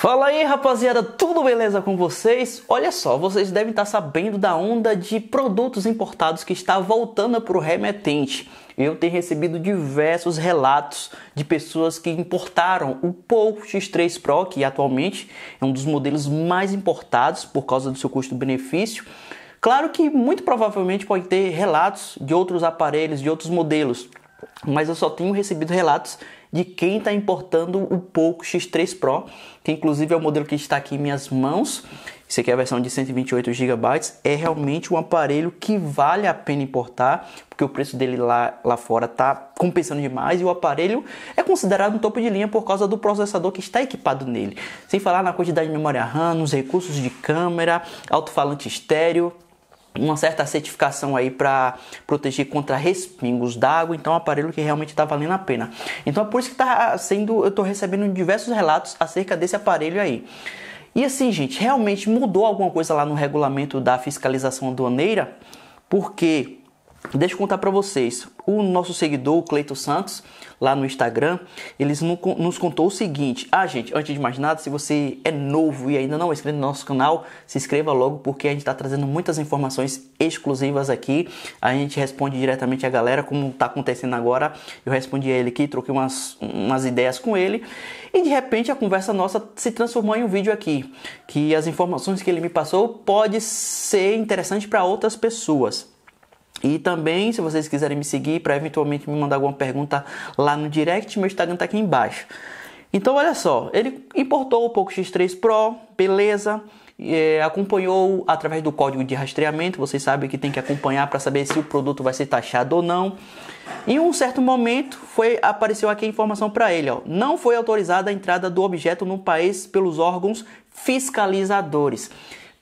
Fala aí, rapaziada, tudo beleza com vocês? Olha só, vocês devem estar sabendo da onda de produtos importados que está voltando para o remetente. Eu tenho recebido diversos relatos de pessoas que importaram o Poco X3 Pro, que atualmente é um dos modelos mais importados por causa do seu custo-benefício. Claro que muito provavelmente pode ter relatos de outros aparelhos, de outros modelos, mas eu só tenho recebido relatos de quem está importando o Poco X3 Pro, que inclusive é o modelo que está aqui em minhas mãos. Esse aqui é a versão de 128 GB. É realmente um aparelho que vale a pena importar, porque o preço dele lá, lá fora está compensando demais e o aparelho é considerado um topo de linha por causa do processador que está equipado nele. Sem falar na quantidade de memória RAM, nos recursos de câmera, alto-falante estéreo uma certa certificação aí para proteger contra respingos d'água, então é um aparelho que realmente está valendo a pena. Então é por isso que tá sendo, eu estou recebendo diversos relatos acerca desse aparelho aí. E assim, gente, realmente mudou alguma coisa lá no regulamento da fiscalização aduaneira? Porque Deixa eu contar para vocês. O nosso seguidor, o Cleito Santos, lá no Instagram, ele nos contou o seguinte. Ah, gente, antes de mais nada, se você é novo e ainda não é inscrito no nosso canal, se inscreva logo porque a gente está trazendo muitas informações exclusivas aqui. A gente responde diretamente a galera, como está acontecendo agora. Eu respondi a ele aqui, troquei umas, umas ideias com ele. E de repente a conversa nossa se transformou em um vídeo aqui. Que as informações que ele me passou pode ser interessante para outras pessoas. E também, se vocês quiserem me seguir para eventualmente me mandar alguma pergunta lá no direct, meu Instagram está aqui embaixo. Então, olha só, ele importou o Poco X3 Pro, beleza. É, acompanhou através do código de rastreamento, vocês sabem que tem que acompanhar para saber se o produto vai ser taxado ou não. Em um certo momento foi apareceu aqui a informação para ele, ó, não foi autorizada a entrada do objeto no país pelos órgãos fiscalizadores.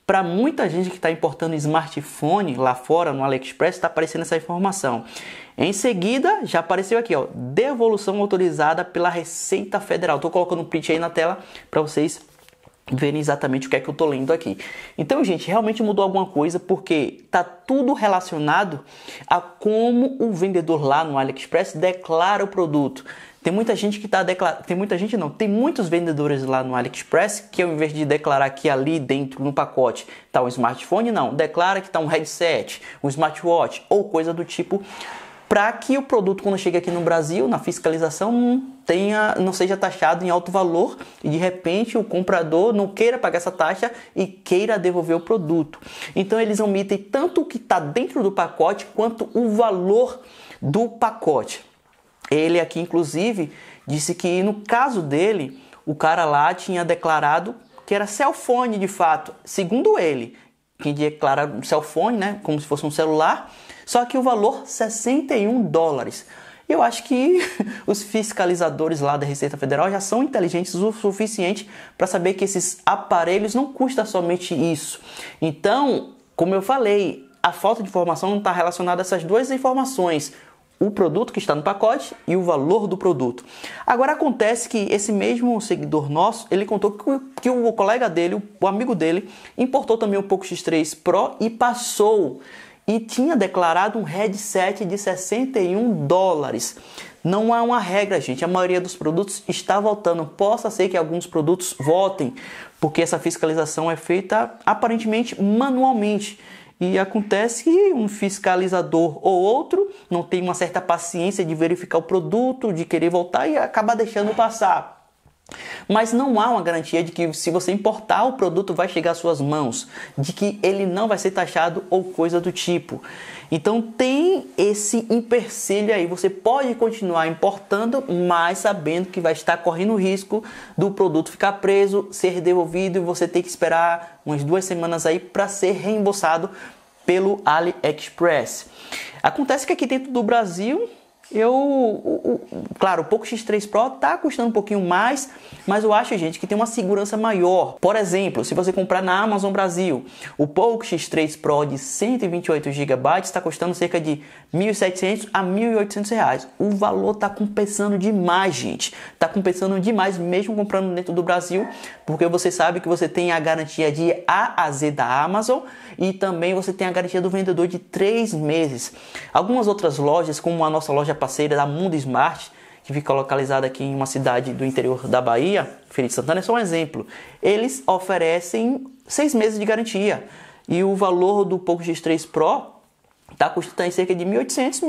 Para muita gente que está importando smartphone lá fora no AliExpress, está aparecendo essa informação. Em seguida, já apareceu aqui, ó, devolução autorizada pela Receita Federal. Estou colocando um print aí na tela para vocês verem exatamente o que é que eu tô lendo aqui. Então, gente, realmente mudou alguma coisa porque tá tudo relacionado a como o vendedor lá no AliExpress declara o produto. Tem muita gente que está declarando. Tem muita gente não. Tem muitos vendedores lá no AliExpress que, ao invés de declarar que ali dentro no pacote está um smartphone, não. Declara que está um headset, um smartwatch ou coisa do tipo. Para que o produto, quando chega aqui no Brasil, na fiscalização, não, tenha, não seja taxado em alto valor e de repente o comprador não queira pagar essa taxa e queira devolver o produto. Então eles omitem tanto o que está dentro do pacote quanto o valor do pacote. Ele aqui, inclusive, disse que no caso dele, o cara lá tinha declarado que era cellphone de fato, segundo ele, que declara um cellphone, né, como se fosse um celular, só que o valor 61 dólares. Eu acho que os fiscalizadores lá da Receita Federal já são inteligentes o suficiente para saber que esses aparelhos não custam somente isso. Então, como eu falei, a falta de informação não está relacionada a essas duas informações, o produto que está no pacote e o valor do produto. Agora acontece que esse mesmo seguidor nosso, ele contou que o, que o colega dele, o amigo dele, importou também o Poco X3 Pro e passou e tinha declarado um headset de 61 dólares. Não há uma regra, gente. A maioria dos produtos está voltando. Possa ser que alguns produtos voltem, porque essa fiscalização é feita aparentemente manualmente. E acontece que um fiscalizador ou outro não tem uma certa paciência de verificar o produto, de querer voltar e acaba deixando passar. Mas não há uma garantia de que se você importar o produto vai chegar às suas mãos, de que ele não vai ser taxado ou coisa do tipo. Então tem esse empecilho aí, você pode continuar importando, mas sabendo que vai estar correndo o risco do produto ficar preso, ser devolvido e você ter que esperar umas duas semanas aí para ser reembolsado pelo AliExpress. Acontece que aqui dentro do Brasil eu, o, o, claro, o Poco X3 Pro tá custando um pouquinho mais, mas eu acho, gente, que tem uma segurança maior. Por exemplo, se você comprar na Amazon Brasil, o Poco X3 Pro de 128 GB está custando cerca de 1.700 a 1.800 reais. O valor tá compensando demais, gente. Tá compensando demais mesmo comprando dentro do Brasil, porque você sabe que você tem a garantia de A a Z da Amazon e também você tem a garantia do vendedor de 3 meses. Algumas outras lojas, como a nossa loja parceira da Mundo Smart, que fica localizada aqui em uma cidade do interior da Bahia, Feira de Santana, é só um exemplo. Eles oferecem seis meses de garantia. E o valor do Poco X3 Pro está custando em cerca de 1.800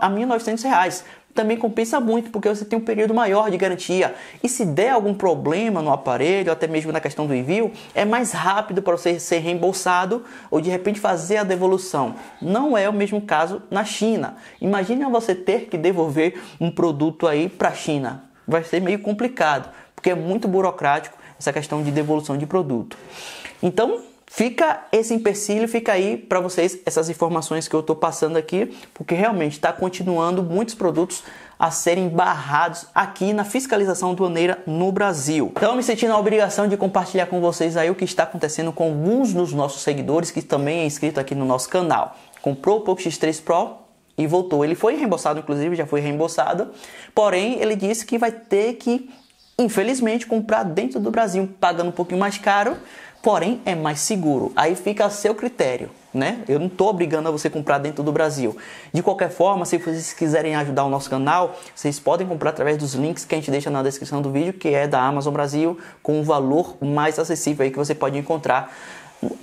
a 1.900 reais também compensa muito, porque você tem um período maior de garantia. E se der algum problema no aparelho, até mesmo na questão do envio, é mais rápido para você ser reembolsado ou de repente fazer a devolução. Não é o mesmo caso na China. Imagina você ter que devolver um produto aí para a China. Vai ser meio complicado, porque é muito burocrático essa questão de devolução de produto. Então, fica esse empecilho, fica aí para vocês essas informações que eu estou passando aqui, porque realmente está continuando muitos produtos a serem barrados aqui na fiscalização aduaneira no Brasil. Então, me sentindo a obrigação de compartilhar com vocês aí o que está acontecendo com alguns dos nossos seguidores que também é inscrito aqui no nosso canal. Comprou o Poco X3 Pro, e voltou. Ele foi reembolsado, inclusive, já foi reembolsado. Porém, ele disse que vai ter que, infelizmente, comprar dentro do Brasil, pagando um pouquinho mais caro, porém é mais seguro. Aí fica a seu critério. Né? Eu não estou obrigando a você comprar dentro do Brasil. De qualquer forma, se vocês quiserem ajudar o nosso canal, vocês podem comprar através dos links que a gente deixa na descrição do vídeo, que é da Amazon Brasil, com um valor mais acessível aí que você pode encontrar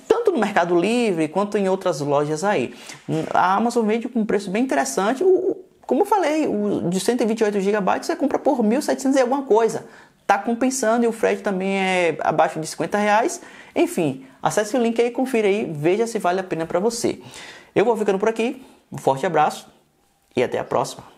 tanto no Mercado Livre quanto em outras lojas aí. A Amazon vende com um preço bem interessante. O, como eu falei, o de 128 GB você compra por 1.700 e alguma coisa tá compensando e o frete também é abaixo de 50 reais. Enfim, acesse o link aí, confira aí, veja se vale a pena para você. Eu vou ficando por aqui, um forte abraço e até a próxima.